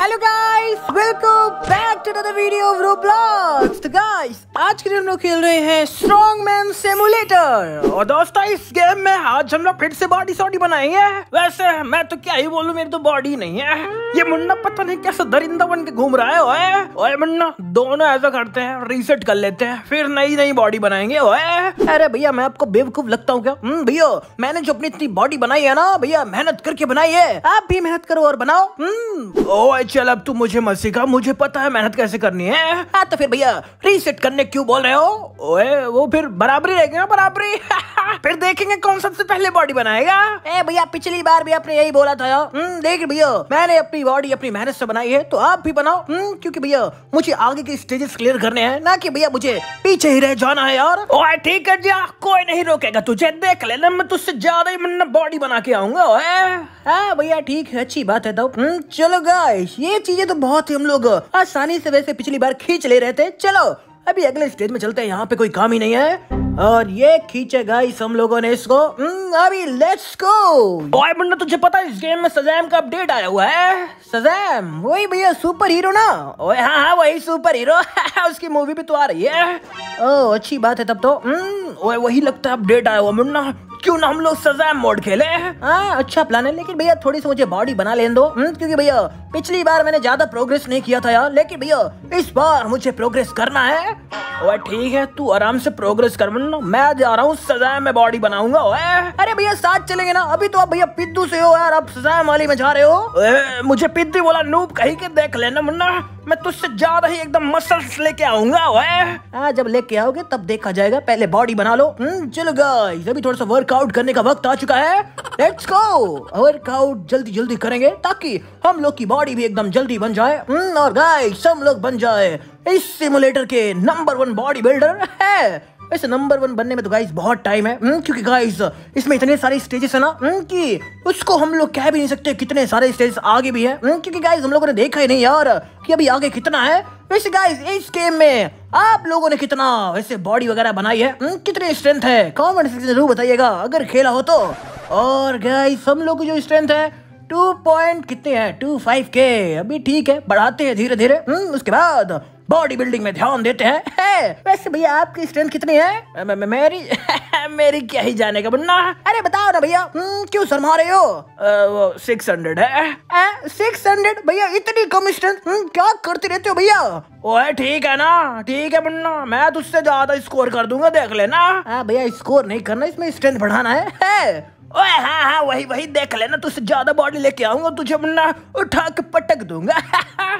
Hello guys welcome back to another video of Roblox तो guys आज के दिन हम लोग खेल रहे हैं स्ट्रॉन्ग मैन सिमुलेटर और दोस्तों इस गेम में आज हम लोग फिर से बॉडी सॉडी बनाएंगे वैसे मैं तो क्या ही बोलूं मेरी तो बॉडी नहीं है ये मुन्ना पता नहीं कैसे दरिंदा बन के घूम रहा है ओए ओए मुन्ना दोनों ऐसा करते हैं रीसेट कर लेते हैं फिर नई नई बॉडी बनाएंगे ओए अरे भैया मैं आपको बेवकूफ लगता हूँ क्या हम्म, भैया मैंने जो अपनी इतनी बॉडी बनाई है ना भैया मेहनत करके बनाई है आप भी मेहनत करो और बनाओ हम्म, ओए चल अब तू मुझे मत सिखा मुझे पता है मेहनत कैसे करनी है आ, हाँ, तो फिर भैया रीसेट करने क्यों बोल रहे हो ओए वो फिर बराबरी रहेगी ना बराबरी फिर देखेंगे कौन सबसे पहले बॉडी बनाएगा ए भैया पिछली बार भी आपने यही बोला था हम्म, देख भैया मैंने अपनी बॉडी अपनी मेहनत से बनाई है तो आप भी बनाओ हम्म, क्योंकि भैया मुझे आगे के स्टेजेस क्लियर करने हैं ना कि भैया मुझे पीछे ही रह जाना है यार ओए ठीक है जी कोई नहीं रोकेगा तुझे देख लेना मैं तुझसे ज्यादा ही बॉडी बना के आऊंगा हाँ, भैया ठीक है अच्छी बात है तो चलो गाइस ये चीजें तो बहुत ही हम लोग आसानी से वैसे पिछली बार खींच ले रहे थे चलो अभी अगले स्टेज में चलते हैं यहाँ पे कोई काम ही नहीं है और ये खींचे गाइस हम लोगों ने इसको हम्म, अभी लेट्स गो बॉय मुन्ना तुझे पता है इस गेम में सजैम का अपडेट आया हुआ है सजैम वही भैया सुपर हीरो ना ओए हाँ हाँ वही सुपर हीरो उसकी मूवी भी तो आ रही है ओ अच्छी बात है तब तो हम्म, ओए वही लगता है अपडेट आया हुआ मुन्ना क्यों ना हम लोग सजैम मोड खेले आ, हाँ, अच्छा प्लान है लेकिन भैया थोड़ी सी मुझे बॉडी बना लेने दो हम्म, क्योंकि भैया पिछली बार मैंने ज्यादा प्रोग्रेस नहीं किया था यार लेकिन भैया इस बार मुझे प्रोग्रेस करना है ओए ठीक है तू आराम से प्रोग्रेस कर मन मैं जा रहा हूँ सजाए में बॉडी बनाऊंगा ओए अरे भैया साथ चलेंगे ना अभी तो आप भैया पिद्दू से हो यार आप सजाए माली में जा रहे हो ए, मुझे पिद्दू बोला नूप कहीं के देख लेना मुन्ना मैं तुझसे ज्यादा ही एकदम मसल्स लेके आऊंगा ओए जब लेके आओगे तब देखा जाएगा पहले बॉडी बना लो चलो हम्म, गाइस अभी थोड़ा सा वर्कआउट करने का वक्त आ चुका है लेट्स गो वर्कआउट जल्दी जल्दी करेंगे ताकि हम लोग की बॉडी भी एकदम जल्दी बन जाए हम्म, और गाइस हम लोग बन जाए इस सिमुलेटर के नंबर वन बॉडी बिल्डर है वैसे नंबर वन बनने में तो गाइस बहुत टाइम है हम्म, क्योंकि गाइस इसमें इतने सारे स्टेजेस है ना हम्म, कि उसको हम लोग कह भी नहीं सकते कितने सारे स्टेजेस आगे भी है हम्म, क्योंकि गाइस हम लोगों ने देखा ही नहीं यार कि अभी आगे कितना है वैसे गाइस इस गेम में आप लोगों ने कितना वैसे बॉडी वगैरह बनाई है कितनी स्ट्रेंथ है कॉमेंट सेक्शन जरूर बताइएगा अगर खेला हो तो और गाइस हम लोग की जो स्ट्रेंथ है टू पॉइंट कितने हैं टू फाइव के अभी ठीक है बढ़ाते हैं धीरे धीरे हम्म उसके बाद बॉडी बिल्डिंग में ध्यान देते हैं है। वैसे भैया आपकी स्ट्रेंथ कितनी है म, म, मेरी मेरी क्या ही जाने का बनना अरे बताओ ना भैया हम्म, क्यों शर्मा रहे हो वो सिक्स हंड्रेड है सिक्स हंड्रेड भैया इतनी कम स्ट्रेंथ हम्म, क्या करते रहते हो भैया ओए ठीक है ना ठीक है मुन्ना मैं तुझसे ज्यादा स्कोर कर दूंगा देख लेना हाँ, भैया स्कोर नहीं करना इसमें स्ट्रेंथ बढ़ाना है, है? ओए हाँ हाँ वही वही देख लेना तुझसे ज्यादा बॉडी लेके आऊंगा तुझे ना उठा के पटक दूंगा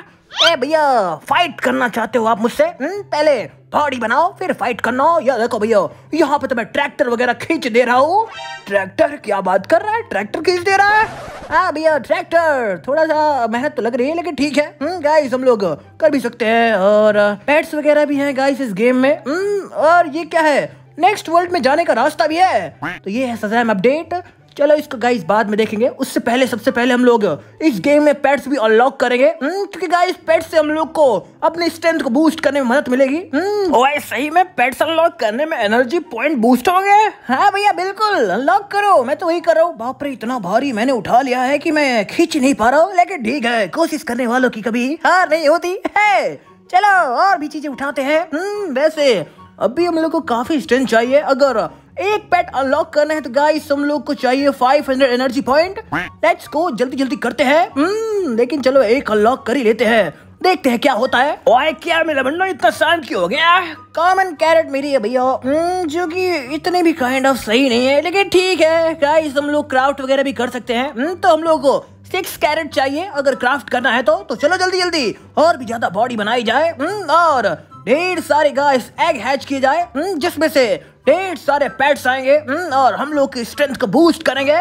ए भैया फाइट करना चाहते हो आप मुझसे हम्म, पहले बॉडी बनाओ फिर फाइट करना हो या देखो भैया यहाँ पे तो मैं ट्रैक्टर वगैरह खींच दे रहा हूँ ट्रैक्टर क्या बात कर रहा है ट्रैक्टर खींच दे रहा है हाँ भैया ट्रैक्टर थोड़ा सा मेहनत तो लग रही है लेकिन ठीक है गाइस हम्म, हम लोग कर भी सकते हैं और पेट्स वगैरह भी हैं गाइस इस गेम में हम्म, और ये क्या है नेक्स्ट वर्ल्ड में जाने का रास्ता भी है तो ये है सजैम अपडेट चलो इसको गाइस बाद में देखेंगे उससे पहले सबसे पहले हम लोग इस गेम में पेट्स भी अनलॉक करेंगे हम्म, क्योंकि गाइस पेट्स से हम लोग को अपने स्ट्रेंथ को बूस्ट करने में मदद मिलेगी हम्म, ओए सही में पेट्स अनलॉक करने में एनर्जी पॉइंट बूस्ट होंगे हाँ भैया बिल्कुल अनलॉक करो मैं तो वही कर रहा हूँ बापरे इतना भारी मैंने उठा लिया है की मैं खींच नहीं पा रहा हूँ लेकिन ठीक है कोशिश करने वालों की कभी हार नहीं होती है चलो और भी चीजें उठाते हैं हम्म, वैसे अभी हम लोग को काफ़ी स्ट्रेंथ चाहिए अगर एक पेट अनलॉक करना है तो गाइस हम लोग को चाहिए 500 एनर्जी पॉइंट लेट्स गो जल्दी जल्दी करते हैं हम्म, लेकिन चलो एक अनलॉक कर ही लेते हैं देखते हैं क्या होता है ओए क्या मेरा बंडो इतना शांत क्यों हो गया कॉमन कैरेट मेरी है भैया हम्म, जो कि इतने भी काइंड ऑफ सही नहीं है लेकिन ठीक है गाइस हम लोग क्राफ्ट वगैरह भी कर सकते हैं हम्म, तो हम लोग को सिक्स कैरेट चाहिए अगर क्राफ्ट करना है तो तो चलो जल्दी जल्दी और भी ज्यादा बॉडी बनाई जाए और ढेर सारे गाइस एग हैच किए जाए हम्म, जिसमें से ढेर सारे पैट्स आएंगे हम्म, और हम लोग की स्ट्रेंथ को बूस्ट करेंगे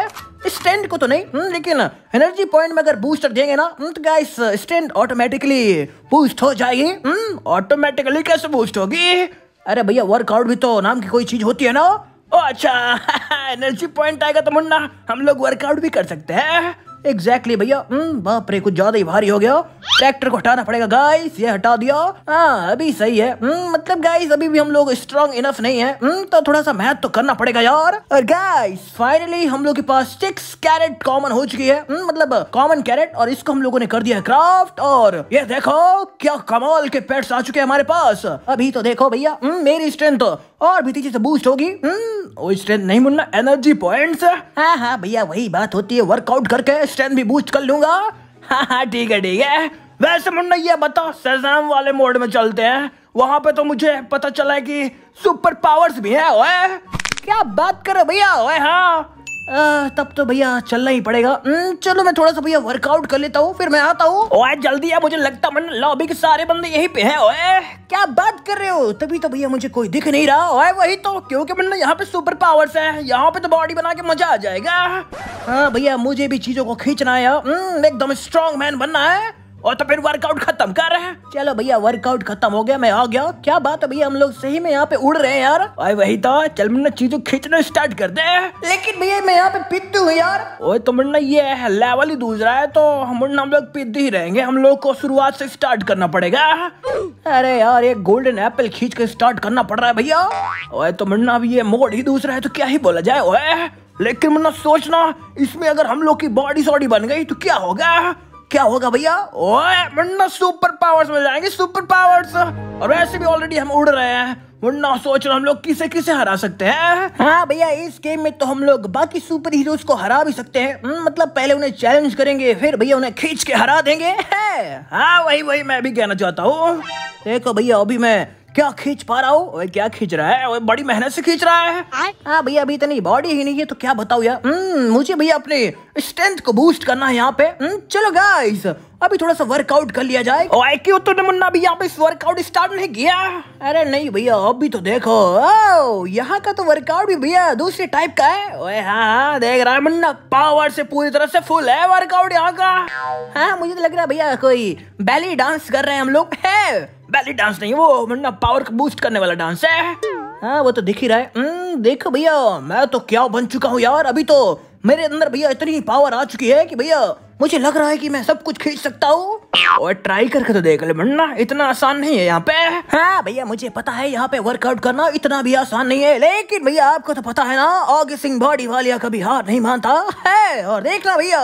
स्ट्रेंथ को तो नहीं हम्म, लेकिन एनर्जी पॉइंट में अगर बूस्टर देंगे ना तो गाइस स्ट्रेंथ ऑटोमेटिकली बूस्ट हो जाएगी ऑटोमेटिकली कैसे बूस्ट होगी अरे भैया वर्कआउट भी तो नाम की कोई चीज होती है ना ओ अच्छा एनर्जी पॉइंट आएगा तो मुन्ना हम लोग वर्कआउट भी कर सकते हैं एग्जैक्टली exactly भैया बाप रे कुछ ज्यादा ही भारी हो गया ट्रैक्टर को हटाना पड़ेगा गाइस ये हटा दिया हाँ अभी सही है हम्म, मतलब गाइस अभी भी हम लोग स्ट्रॉन्ग इनफ नहीं है हम्म, तो थोड़ा सा मेहनत तो करना पड़ेगा यार और गाइस फाइनली हम लोग के पास सिक्स कैरेट कॉमन हो चुकी है हम्म, मतलब कॉमन कैरेट और इसको हम लोगों ने कर दिया है क्राफ्ट और ये देखो क्या कमाल के पेट्स आ चुके हैं हमारे पास अभी तो देखो भैया मेरी स्ट्रेंथ और भी तेजी से बूस्ट होगी स्ट्रेंथ नहीं मुन्ना एनर्जी पॉइंट्स हाँ हाँ भैया वही बात होती है वर्कआउट करके स्ट्रेंथ भी बूस्ट कर लूंगा हाँ ठीक है ठीक है वैसे मुन्ना ये बताओ सेजाम वाले मोड में चलते हैं वहां पे तो मुझे पता चला है कि सुपर पावर्स भी है ओए क्या बात करो भैया ओए हाँ तब तो भैया चलना ही पड़ेगा हम्म, चलो मैं थोड़ा सा भैया वर्कआउट कर लेता हूँ फिर मैं आता हूँ ओए जल्दी है मुझे लगता मन लॉबी के सारे बंदे यहीं पे हैं ओए क्या बात कर रहे हो तभी तो भैया मुझे कोई दिख नहीं रहा ओए वही तो क्योंकि मन यहाँ पे सुपर पावर्स है यहाँ पे तो बॉडी बना के मजा आ जाएगा हाँ भैया मुझे भी चीजों को खींचना है हम्म, एकदम स्ट्रॉन्ग मैन बनना है और तो फिर वर्कआउट खत्म कर रहे हैं चलो भैया वर्कआउट खत्म हो गया मैं आ गया क्या बात है भैया हम लोग सही में यहाँ पे उड़ रहे हैं यार आए वही तो चल मुन्ना चीजों खींचना स्टार्ट कर दे लेकिन भैया मैं यहाँ पे पिद्दू हूँ यार ओए तो मुन्ना ये है लेवल ही दूसरा है तो मुन्ना हम लोग पिद्दू ही रहेंगे हम लोग को शुरुआत से स्टार्ट करना पड़ेगा अरे यार ये गोल्डन एप्पल खींच कर स्टार्ट करना पड़ रहा है भैया ओए तो मुन्ना अब ये मोड ही दूसरा है तो क्या ही बोला जाए ओए लेकिन मुन्ना सोचना इसमें अगर हम लोग की बॉडी सॉडी बन गई तो क्या होगा क्या होगा भैया ओए वरना सुपर पावर्स मिल जाएंगे सुपर पावर्स और वैसे भी ऑलरेडी हम उड़ रहे हैं वरना सोच रहे हम लोग किसे किसे हरा सकते हैं हाँ भैया इस गेम में तो हम लोग बाकी सुपर हीरोज को हरा भी सकते हैं हम्म, मतलब पहले उन्हें चैलेंज करेंगे फिर भैया उन्हें खींच के हरा देंगे हाँ वही वही मैं भी कहना चाहता हूँ देखो भैया अभी मैं क्या खींच पा रहा हूँ क्या खींच रहा है वे बड़ी मेहनत से खींच रहा है हाँ भैया अभी इतनी बॉडी ही नहीं है तो क्या बताओ यार हम्म, मुझे भैया अपने स्ट्रेंथ को बूस्ट करना है यहाँ पे हम्म, चलो गाइस अभी थोड़ा सा वर्कआउट कर लिया जाए क्यों मुन्ना भी यहाँ पे वर्कआउट स्टार्ट नहीं किया अरे नहीं भैया अभी तो देखो यहाँ का तो वर्कआउट भी भैया दूसरे टाइप का है ओए हाँ हाँ देख रहा है मुन्ना पावर से पूरी तरह से फुल है वर्कआउट यहाँ का हाँ मुझे तो लग रहा है भैया कोई बैली डांस कर रहे हैं हम लोग है बैली डांस नहीं वो वरना पावर को बूस्ट करने वाला डांस है हाँ वो तो दिख ही रहा है हम्म, देखो भैया मैं तो क्या बन चुका हूँ यार अभी तो मेरे अंदर भैया इतनी पावर आ चुकी है कि भैया मुझे लग रहा है कि मैं सब कुछ खींच सकता हूँ और ट्राई करके तो देख ले मुन्ना इतना आसान नहीं है यहाँ पे हाँ भैया मुझे पता है यहाँ पे वर्कआउट करना इतना भी आसान नहीं है लेकिन भैया आपको तो पता है ना ऑगे सिंह बॉडी वालिया कभी हार नहीं मानता है और देखना भैया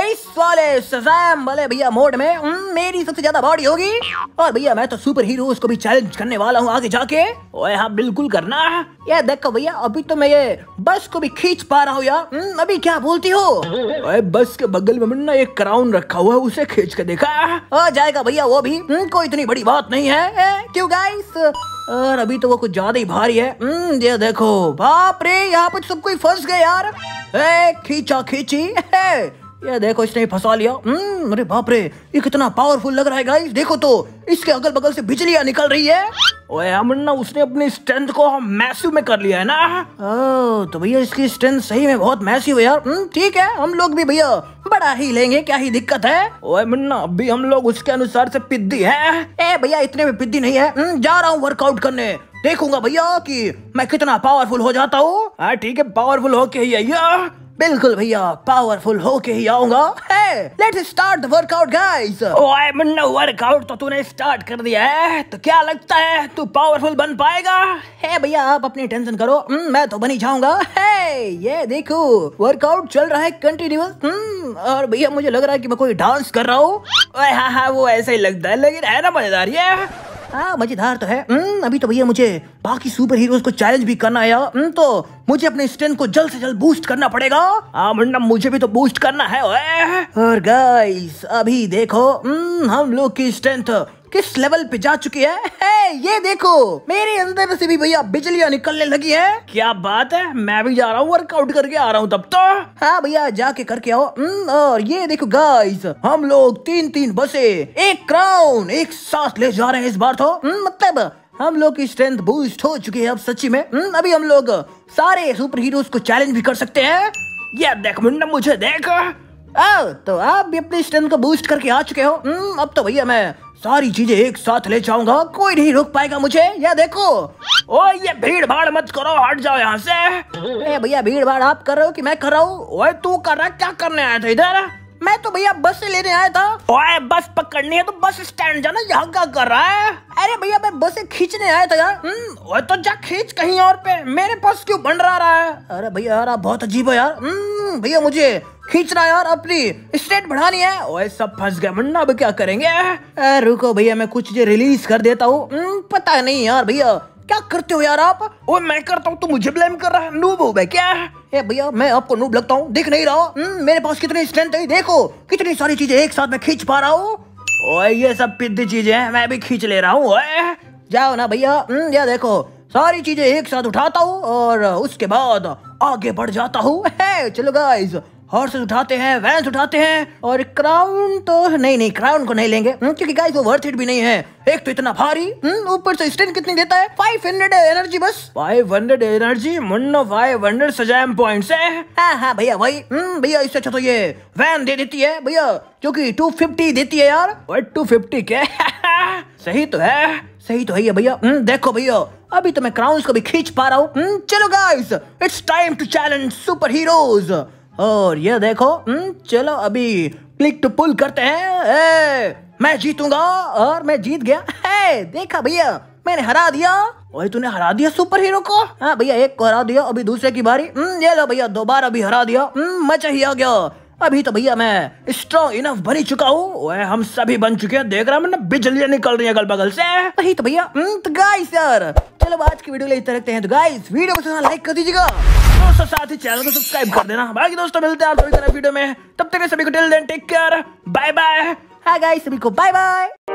इस वाले सजाम वाले भैया मोड में मेरी सबसे ज्यादा बॉडी होगी और भैया मैं तो सुपर हीरो उसको भी चैलेंज करने वाला हूँ आगे जाके ओए हाँ बिल्कुल करना ये देखो भैया अभी तो मैं ये बस को भी खींच पा रहा हूँ यार अभी क्या बोलती हो ओए बस के बगल में ना एक क्राउन रखा हुआ है उसे खींच के देखा हो जाएगा भैया वो भी कोई इतनी बड़ी बात नहीं है क्यों गाइस और अभी तो वो कुछ ज्यादा ही भारी है ये देखो बाप रे यहाँ पर सब कोई फंस गए यार ए, खींचा खींची ये देखो इसने फंसा लिया हम्म अरे बाप रे ये कितना पावरफुल लग रहा है गाइस देखो तो इसके अगल बगल से बिजलियां निकल रही है ओए अमन्ना उसने अपनी स्ट्रेंथ को मैसिव में कर लिया है ना ओ, तो भैया इसकी स्ट्रेंथ सही में बहुत मैसिव है यार हम्म, ठीक है हम लोग भी भैया बड़ा ही लेंगे क्या ही दिक्कत है ओए मुन्ना अभी हम लोग उसके अनुसार से पिद्दी है ए भैया इतने में पिद्दी नहीं है हम्म, जा रहा हूँ वर्कआउट करने देखूंगा भैया कि मैं कितना पावरफुल हो जाता हूँ हाँ, ठीक है पावरफुल होके ही आइया बिल्कुल भैया पावरफुल होके ही आऊंगा let start the workout guys ओए मुन्ना वर्कआउट तो तूने स्टार्ट कर दिया है तो क्या लगता है तू पावरफुल बन पाएगा हे भैया आप अपनी टेंशन करो हम्म, मैं तो बन ही जाऊंगा हे ये देखो वर्कआउट चल रहा है कंटिन्यूस हम्म, और भैया मुझे लग रहा है कि मैं कोई डांस कर रहा हूँ हाँ हाँ वो ऐसे ही लगता है लेकिन है ना मजेदार ये हाँ मजेदार तो है हम्म, अभी तो भैया मुझे बाकी सुपर हीरोज को चैलेंज भी करना है हम्म, तो मुझे अपने स्ट्रेंथ को जल्द से जल्द बूस्ट करना पड़ेगा आ, हाँ, वरना मुझे भी तो बूस्ट करना है और गाइस अभी देखो हम्म, हम लोग की स्ट्रेंथ किस लेवल पे जा चुकी है hey, ये देखो मेरे अंदर से भी भैया बिजलियां निकलने लगी है क्या बात है मैं भी जा रहा हूँ वर्कआउट करके आ रहा हूँ तब तो हाँ भैया जाके करके आओ हम्म, और ये देखो गाइस हम लोग तीन तीन बसे एक क्राउन एक साथ ले जा रहे हैं इस बार तो हम्म, मतलब हम लोग की स्ट्रेंथ बूस्ट हो चुकी है अब सच्ची में हम्म, अभी हम लोग सारे सुपर हीरोज को चैलेंज भी कर सकते हैं ये देख मुंडा मुझे देख आ, तो आप भी अपनी स्ट्रेंथ को बूस्ट करके आ चुके हो हम्म, अब तो भैया मैं सारी चीजें एक साथ ले जाऊंगा कोई नहीं रोक पाएगा मुझे या देखो ओ ये भीड़ भाड़ मत करो हट जाओ यहाँ से भैया भीड़ भाड़ आप कर रहे हो कि मैं कर रहा हूँ ओए तू कर रहा क्या करने आया था इधर मैं तो भैया बस से लेने आया था ओए बस पकड़नी है तो बस स्टैंड जाना यहाँ क्या कर रहा है अरे भैया मैं बस खींचने आया था यार हम्म, ओए तो जा खींच कहीं और पे मेरे पास क्यों बन रहा है अरे भैया यार आप बहुत अजीब हो यार हम्म, भैया मुझे खींचना यार अपनी स्टेट बढ़ानी है ओए सब फंस गए मुन्ना अब क्या करेंगे ए, रुको भैया मैं कुछ जो रिलीज कर देता हूँ हम्म, पता नहीं यार भैया क्या करते हो यार आप ओए मैं करता हूँ तो मुझे ब्लेम कर रहा है नूब हो भाई क्या ए भैया मैं आपको नूब लगता हूँ देख नहीं रहा हूँ हम्म, मेरे पास कितनी स्ट्रेंथ है देखो कितनी सारी चीजें एक साथ में खींच पा रहा हूँ ओए ये सब पिद्दी चीजें हैं मैं भी खींच ले रहा हूँ जाओ ना भैया हम्म, ये देखो सारी चीजें एक साथ उठाता हूँ और उसके बाद आगे बढ़ जाता हूँ चलो गाइस हॉर्स उठाते हैं वैंस उठाते हैं और क्राउन तो नहीं नहीं क्राउन को नहीं लेंगे हम्म, क्योंकि गाइस वो वर्थ इट भी नहीं है एक तो इतना भारी हम्म, ऊपर से स्ट्रेंथ कितनी देता है 500 एनर्जी बस 500 एनर्जी मुन्नो 500 सजाम पॉइंट्स है हाँ हाँ भैया वही हम्म, भैया इससे अच्छा तो ये वैन दे देती है भैया क्योंकि 250 देती है यार बट 250 क्या सही तो है सही तो है भैया देखो भैया अभी तो मैं क्राउन्स को भी खींच पा रहा हूँ चलो guys it's time to challenge superheroes और ये देखो हम्म, चलो अभी क्लिक टू पुल करते हैं ए, मैं जीतूंगा और मैं जीत गया है देखा भैया मैंने हरा दिया वही तूने हरा दिया सुपर हीरो को हाँ भैया एक को हरा दिया अभी दूसरे की बारी हम्म, ये लो भैया दोबारा अभी हरा दिया मचा हम्म, ही आ गया अभी तो भैया मैं स्ट्रॉन्ग इनफ बन ही चुका हूँ हम सभी बन चुके हैं देख रहा मैंने बिजलियाँ निकल रही है अगल बगल से वही तो भैया तो गाइस यार चलो आज की वीडियो ले इतना रखते हैं तो गाइस वीडियो को लाइक कर दीजिएगा दोस्तों साथ ही चैनल को सब्सक्राइब कर देना बाकी दोस्तों मिलते हैं आप सभी तरह वीडियो में तब तक सभी को till then take care bye bye hi guys सभी को बाय बाय